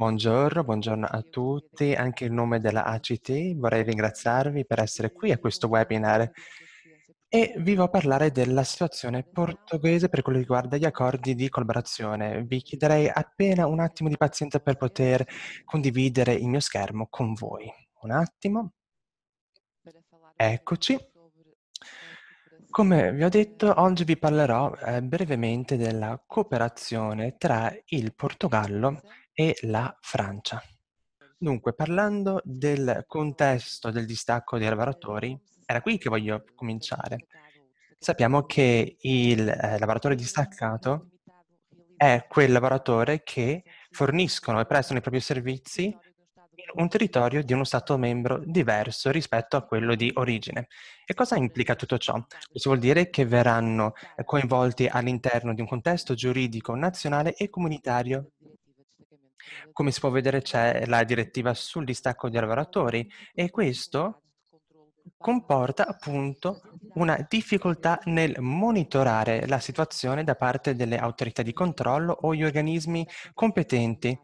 Buongiorno, buongiorno a tutti. Anche in nome della ACT vorrei ringraziarvi per essere qui a questo webinar e vi voglio parlare della situazione portoghese per quello che riguarda gli accordi di collaborazione. Vi chiederei appena un attimo di pazienza per poter condividere il mio schermo con voi. Un attimo. Eccoci. Come vi ho detto, oggi vi parlerò eh, brevemente della cooperazione tra il Portogallo e e la Francia. Dunque, parlando del contesto del distacco dei lavoratori, era qui che voglio cominciare. Sappiamo che il eh, lavoratore distaccato è quel lavoratore che forniscono e prestano i propri servizi in un territorio di uno Stato membro diverso rispetto a quello di origine. E cosa implica tutto ciò? Questo vuol dire che verranno eh, coinvolti all'interno di un contesto giuridico nazionale e comunitario come si può vedere c'è la direttiva sul distacco dei lavoratori e questo comporta appunto una difficoltà nel monitorare la situazione da parte delle autorità di controllo o gli organismi competenti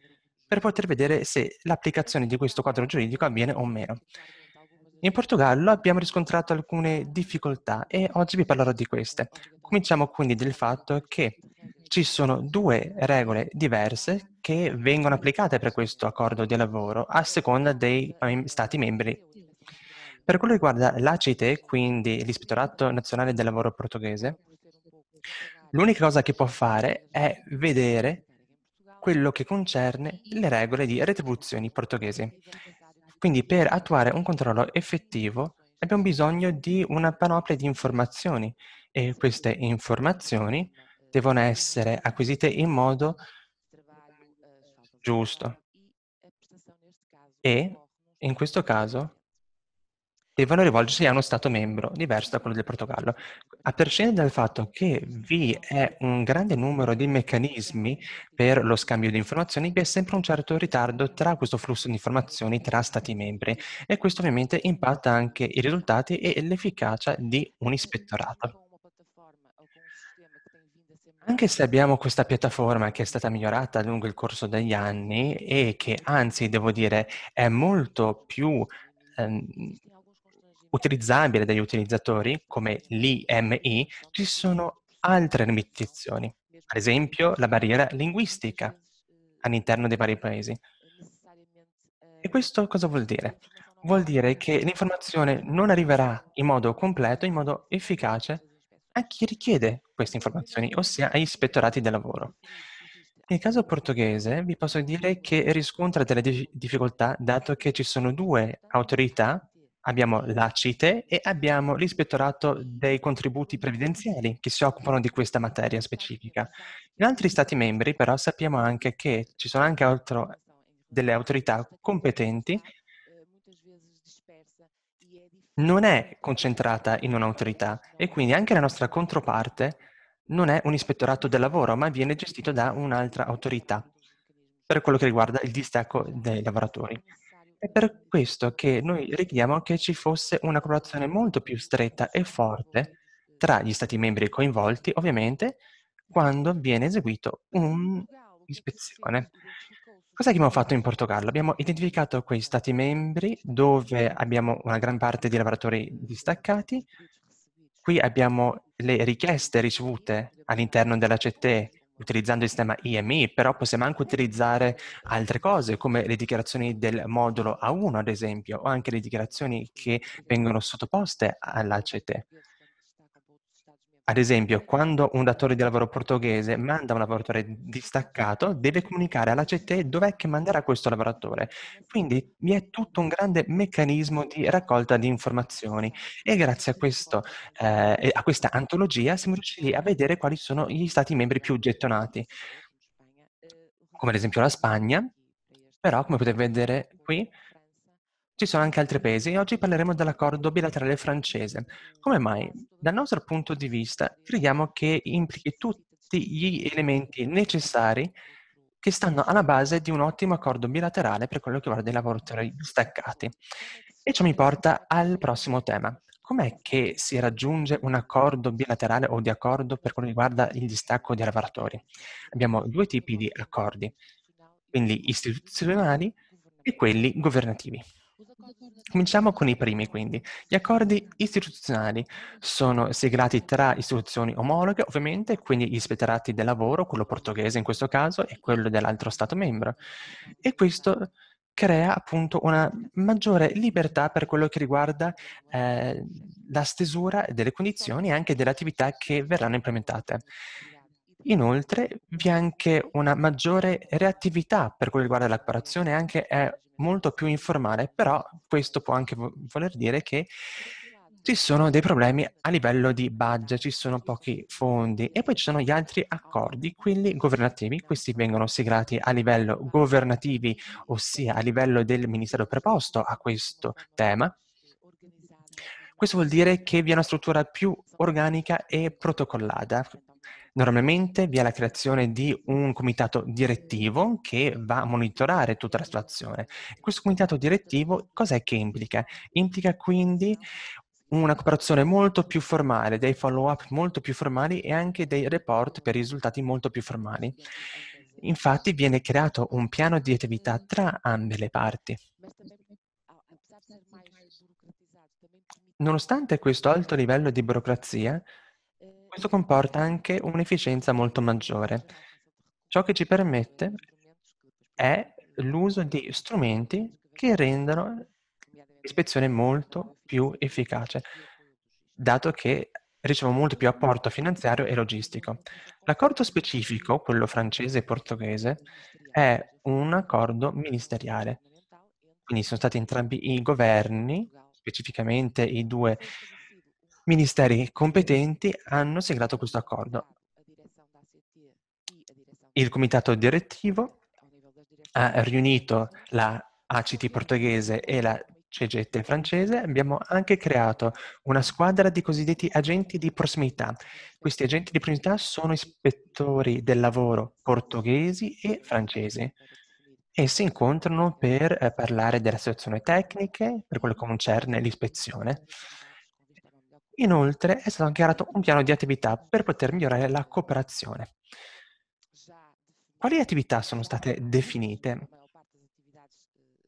per poter vedere se l'applicazione di questo quadro giuridico avviene o meno. In Portogallo abbiamo riscontrato alcune difficoltà e oggi vi parlerò di queste. Cominciamo quindi del fatto che ci sono due regole diverse che vengono applicate per questo accordo di lavoro a seconda dei eh, stati membri. Per quello che riguarda l'ACT, quindi l'Ispettorato Nazionale del Lavoro Portoghese, l'unica cosa che può fare è vedere quello che concerne le regole di retribuzioni portoghesi. Quindi per attuare un controllo effettivo abbiamo bisogno di una panoplia di informazioni e queste informazioni devono essere acquisite in modo giusto e in questo caso devono rivolgersi a uno Stato membro diverso da quello del Portogallo. A prescindere dal fatto che vi è un grande numero di meccanismi per lo scambio di informazioni, vi è sempre un certo ritardo tra questo flusso di informazioni tra Stati membri e questo ovviamente impatta anche i risultati e l'efficacia di un ispettorato sembra. Anche se abbiamo questa piattaforma che è stata migliorata lungo il corso degli anni e che anzi, devo dire, è molto più ehm, utilizzabile dagli utilizzatori, come l'IMI, ci sono altre limitazioni, ad esempio la barriera linguistica all'interno dei vari paesi. E questo cosa vuol dire? Vuol dire che l'informazione non arriverà in modo completo, in modo efficace a chi richiede queste informazioni, ossia agli ispettorati del lavoro. Nel caso portoghese vi posso dire che riscontra delle difficoltà dato che ci sono due autorità, abbiamo l'ACITE e abbiamo l'ispettorato dei contributi previdenziali che si occupano di questa materia specifica. In altri Stati membri però sappiamo anche che ci sono anche altro, delle autorità competenti non è concentrata in un'autorità e quindi anche la nostra controparte non è un ispettorato del lavoro, ma viene gestito da un'altra autorità per quello che riguarda il distacco dei lavoratori. È per questo che noi richiediamo che ci fosse una collaborazione molto più stretta e forte tra gli Stati membri coinvolti, ovviamente, quando viene eseguito un'ispezione. Cos'è che abbiamo fatto in Portogallo? Abbiamo identificato quei stati membri dove abbiamo una gran parte di lavoratori distaccati. Qui abbiamo le richieste ricevute all'interno della CTE utilizzando il sistema IMI, però possiamo anche utilizzare altre cose come le dichiarazioni del modulo A1, ad esempio, o anche le dichiarazioni che vengono sottoposte all'ACT. Ad esempio, quando un datore di lavoro portoghese manda un lavoratore distaccato, deve comunicare alla CT dov'è che manderà questo lavoratore. Quindi vi è tutto un grande meccanismo di raccolta di informazioni e grazie a, questo, eh, a questa antologia siamo riusciti a vedere quali sono gli stati membri più gettonati, come ad esempio la Spagna, però come potete vedere qui ci sono anche altri paesi e oggi parleremo dell'accordo bilaterale francese. Come mai? Dal nostro punto di vista crediamo che implichi tutti gli elementi necessari che stanno alla base di un ottimo accordo bilaterale per quello che riguarda i lavoratori distaccati. E ciò mi porta al prossimo tema. Com'è che si raggiunge un accordo bilaterale o di accordo per quello che riguarda il distacco dei lavoratori? Abbiamo due tipi di accordi, quelli istituzionali e quelli governativi. Cominciamo con i primi, quindi. Gli accordi istituzionali sono siglati tra istituzioni omologhe, ovviamente, quindi gli ispettorati del lavoro, quello portoghese in questo caso, e quello dell'altro Stato membro. E questo crea appunto una maggiore libertà per quello che riguarda eh, la stesura delle condizioni e anche delle attività che verranno implementate. Inoltre vi è anche una maggiore reattività per quello che riguarda la cooperazione e anche eh, molto più informale, però questo può anche voler dire che ci sono dei problemi a livello di budget, ci sono pochi fondi e poi ci sono gli altri accordi, quelli governativi, questi vengono siglati a livello governativi, ossia a livello del ministero preposto a questo tema. Questo vuol dire che vi è una struttura più organica e protocollata, Normalmente vi è la creazione di un comitato direttivo che va a monitorare tutta la situazione. Questo comitato direttivo cos'è che implica? Implica quindi una cooperazione molto più formale, dei follow-up molto più formali e anche dei report per risultati molto più formali. Infatti viene creato un piano di attività tra ambe le parti. Nonostante questo alto livello di burocrazia, questo comporta anche un'efficienza molto maggiore. Ciò che ci permette è l'uso di strumenti che rendono l'ispezione molto più efficace, dato che riceve molto più apporto finanziario e logistico. L'accordo specifico, quello francese e portoghese, è un accordo ministeriale. Quindi sono stati entrambi i governi, specificamente i due ministeri competenti hanno siglato questo accordo. Il comitato direttivo ha riunito la ACT portoghese e la CGT francese, abbiamo anche creato una squadra di cosiddetti agenti di prossimità. Questi agenti di prossimità sono ispettori del lavoro portoghesi e francesi e si incontrano per eh, parlare delle situazioni tecniche, per quello che concerne l'ispezione. Inoltre è stato anche dichiarato un piano di attività per poter migliorare la cooperazione. Quali attività sono state definite?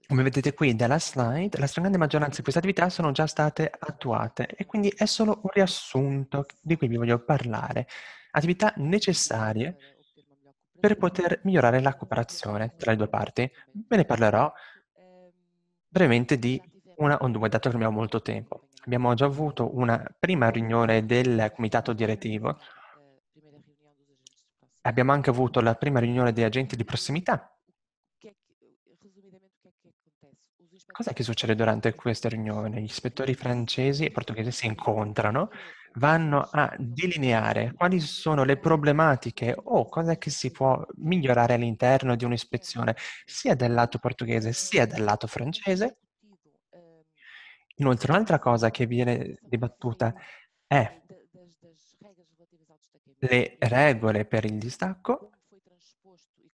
Come vedete qui dalla slide, la stragrande maggioranza di queste attività sono già state attuate e quindi è solo un riassunto di cui vi voglio parlare. Attività necessarie per poter migliorare la cooperazione tra le due parti. Ve ne parlerò brevemente di una o due, dato che abbiamo molto tempo abbiamo già avuto una prima riunione del comitato direttivo, abbiamo anche avuto la prima riunione degli agenti di prossimità. Cos'è che succede durante queste riunioni? Gli ispettori francesi e portoghesi si incontrano, vanno a delineare quali sono le problematiche o cosa che si può migliorare all'interno di un'ispezione, sia dal lato portoghese sia dal lato francese, Inoltre, un'altra cosa che viene dibattuta è le regole per il distacco,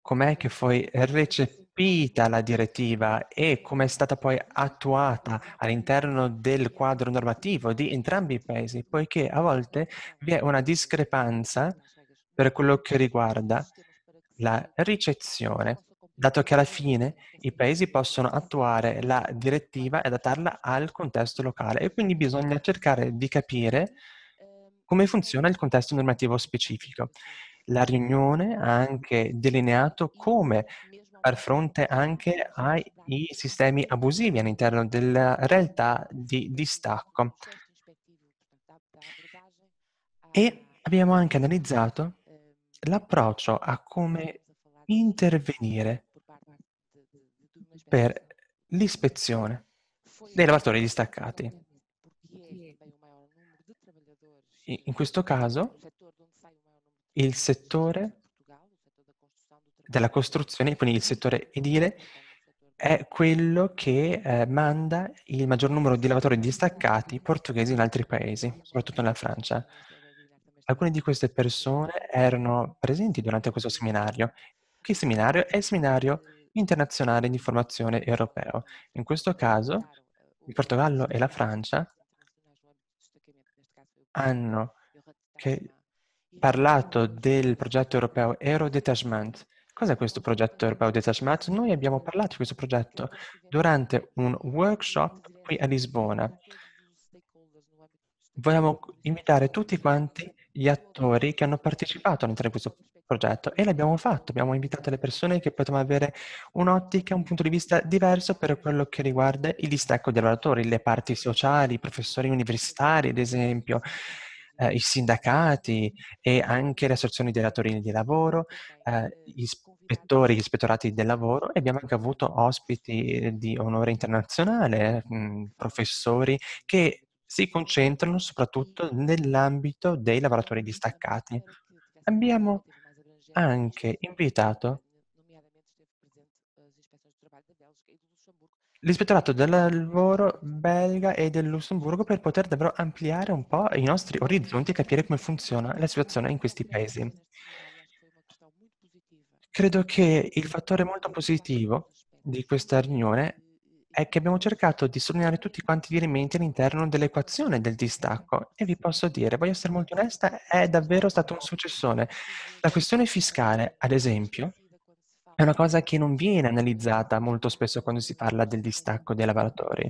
com'è che poi recepita la direttiva e come è stata poi attuata all'interno del quadro normativo di entrambi i paesi, poiché a volte vi è una discrepanza per quello che riguarda la ricezione dato che alla fine i paesi possono attuare la direttiva e adattarla al contesto locale e quindi bisogna cercare di capire ehm come funziona il contesto normativo specifico. La riunione ha anche delineato come far fronte anche ai sistemi abusivi all'interno della realtà di distacco. E abbiamo anche analizzato ehm l'approccio a come intervenire per l'ispezione dei lavoratori distaccati. In questo caso il settore della costruzione, quindi il settore edile, è quello che eh, manda il maggior numero di lavoratori distaccati portoghesi in altri paesi, soprattutto nella Francia. Alcune di queste persone erano presenti durante questo seminario che seminario è il seminario internazionale di formazione europeo. In questo caso il Portogallo e la Francia hanno parlato del progetto europeo Eurodetachment. Cos'è questo progetto europeo Detachment? Noi abbiamo parlato di questo progetto durante un workshop qui a Lisbona. Vogliamo invitare tutti quanti gli attori che hanno partecipato all'interno di questo progetto e l'abbiamo fatto, abbiamo invitato le persone che potevano avere un'ottica, un punto di vista diverso per quello che riguarda il distacco dei lavoratori, le parti sociali, i professori universitari ad esempio, eh, i sindacati e anche le associazioni dei datori di lavoro, eh, gli ispettori, gli ispettorati del lavoro e abbiamo anche avuto ospiti di onore internazionale, mh, mm, professori che si concentrano soprattutto nell'ambito dei lavoratori distaccati. Abbiamo anche invitato l'ispettorato del lavoro belga e del Lussemburgo per poter davvero ampliare un po' i nostri orizzonti e capire come funziona la situazione in questi paesi. Credo che il fattore molto positivo di questa riunione è che abbiamo cercato di sottolineare tutti quanti gli elementi all'interno dell'equazione del distacco e vi posso dire, voglio essere molto onesta, è davvero stato un successone. La questione fiscale, ad esempio, è una cosa che non viene analizzata molto spesso quando si parla del distacco dei lavoratori,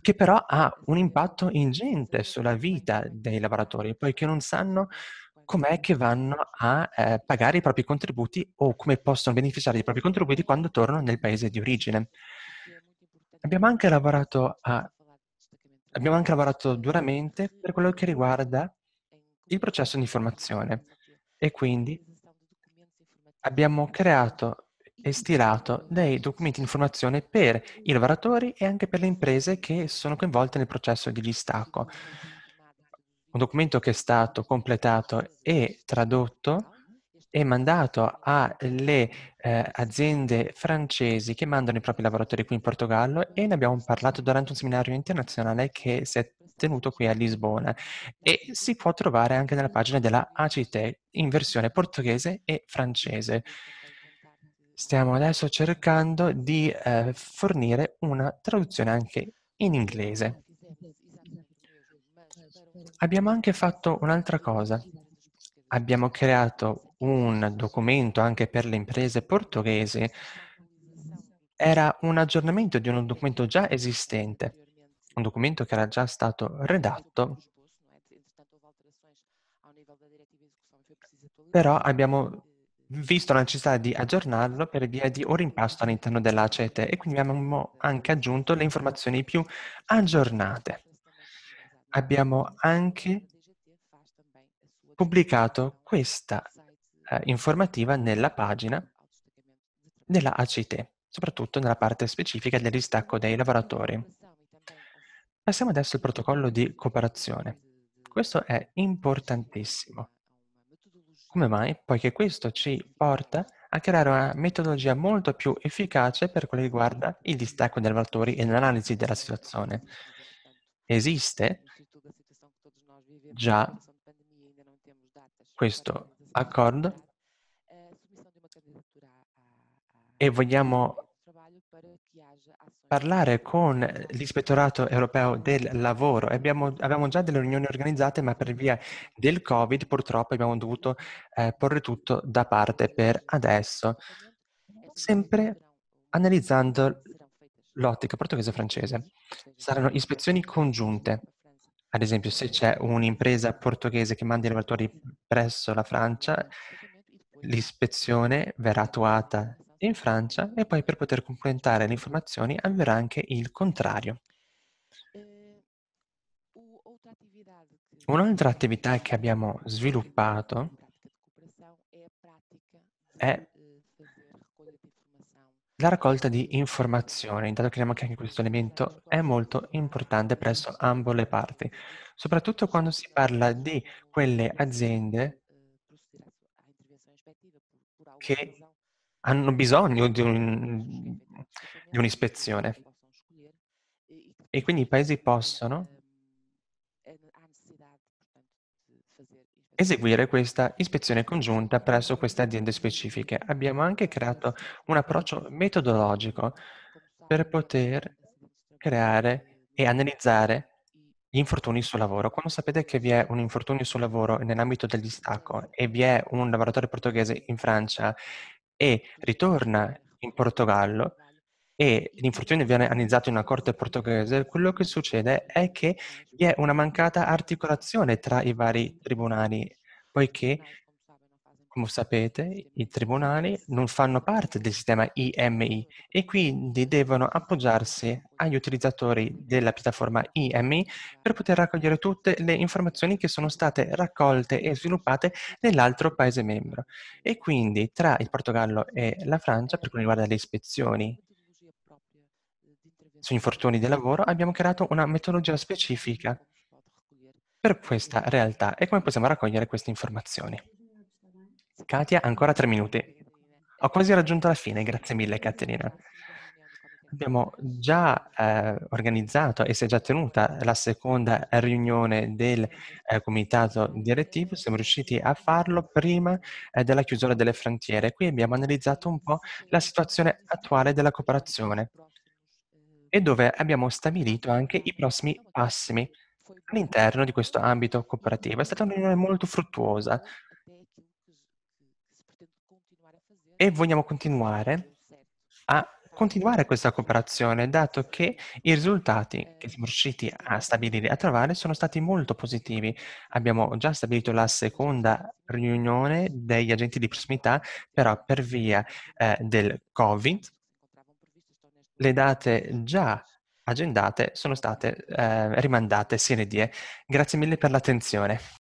che però ha un impatto ingente sulla vita dei lavoratori, poiché non sanno com'è che vanno a eh, pagare i propri contributi o come possono beneficiare dei propri contributi quando tornano nel paese di origine. Abbiamo anche lavorato, a, abbiamo anche lavorato duramente per quello che riguarda il processo di formazione e quindi abbiamo creato e stilato dei documenti di informazione per i lavoratori e anche per le imprese che sono coinvolte nel processo di distacco. Un documento che è stato completato e tradotto è mandato alle eh, aziende francesi che mandano i propri lavoratori qui in Portogallo e ne abbiamo parlato durante un seminario internazionale che si è tenuto qui a Lisbona e si può trovare anche nella pagina della ACT in versione portoghese e francese. Stiamo adesso cercando di eh, fornire una traduzione anche in inglese. Abbiamo anche fatto un'altra cosa. Abbiamo creato un documento anche per le imprese portoghesi era un aggiornamento di un documento già esistente, un documento che era già stato redatto, però abbiamo visto la necessità di aggiornarlo per via di un rimpasto all'interno dell'ACT e quindi abbiamo anche aggiunto le informazioni più aggiornate. Abbiamo anche pubblicato questa eh, informativa nella pagina della ACT, soprattutto nella parte specifica del distacco dei lavoratori. Passiamo adesso al protocollo di cooperazione. Questo è importantissimo. Come mai? Poiché questo ci porta a creare una metodologia molto più efficace per quello che riguarda il distacco dei lavoratori e l'analisi della situazione. Esiste già questo accord e vogliamo parlare con l'ispettorato europeo del lavoro. Abbiamo, abbiamo, già delle riunioni organizzate, ma per via del Covid purtroppo abbiamo dovuto eh, porre tutto da parte per adesso, sempre analizzando l'ottica portoghese-francese. Saranno ispezioni congiunte ad esempio, se c'è un'impresa portoghese che manda i lavoratori presso la Francia, l'ispezione verrà attuata in Francia e poi per poter completare le informazioni avverrà anche il contrario. Eh, Un'altra attività che abbiamo sviluppato è eh, la raccolta di informazioni, intanto che che anche questo elemento è molto importante presso ambo le parti, soprattutto quando si parla di quelle aziende eh, che hanno bisogno di, un, eh, di un'ispezione. E quindi i paesi possono ehm, eseguire questa ispezione congiunta presso queste aziende specifiche. Abbiamo anche creato un approccio metodologico per poter creare e analizzare gli infortuni sul lavoro. Quando sapete che vi è un infortunio sul lavoro nell'ambito del distacco e vi è un lavoratore portoghese in Francia e ritorna in Portogallo, e l'infortunio viene analizzato in una corte portoghese, quello che succede è che vi è una mancata articolazione tra i vari tribunali, poiché come sapete, i tribunali non fanno parte del sistema IMI e quindi devono appoggiarsi agli utilizzatori della piattaforma IMI per poter raccogliere tutte le informazioni che sono state raccolte e sviluppate nell'altro Paese membro. E quindi tra il Portogallo e la Francia, per quanto riguarda le ispezioni su infortuni di lavoro, abbiamo creato una metodologia specifica per questa realtà e come possiamo raccogliere queste informazioni. Katia, ancora tre minuti. Ho quasi raggiunto la fine, grazie mille Caterina. Abbiamo già eh, organizzato e si è già tenuta la seconda riunione del eh, comitato direttivo, siamo riusciti a farlo prima eh, della chiusura delle frontiere. Qui abbiamo analizzato un po' la situazione attuale della cooperazione e dove abbiamo stabilito anche i prossimi passi all'interno di questo ambito cooperativo. È stata un'unione molto fruttuosa e vogliamo continuare a continuare questa cooperazione, dato che i risultati che siamo riusciti a stabilire, e a trovare, sono stati molto positivi. Abbiamo già stabilito la seconda riunione degli agenti di prossimità, però per via eh, del Covid, le date già agendate sono state eh, rimandate sine die. Grazie mille per l'attenzione.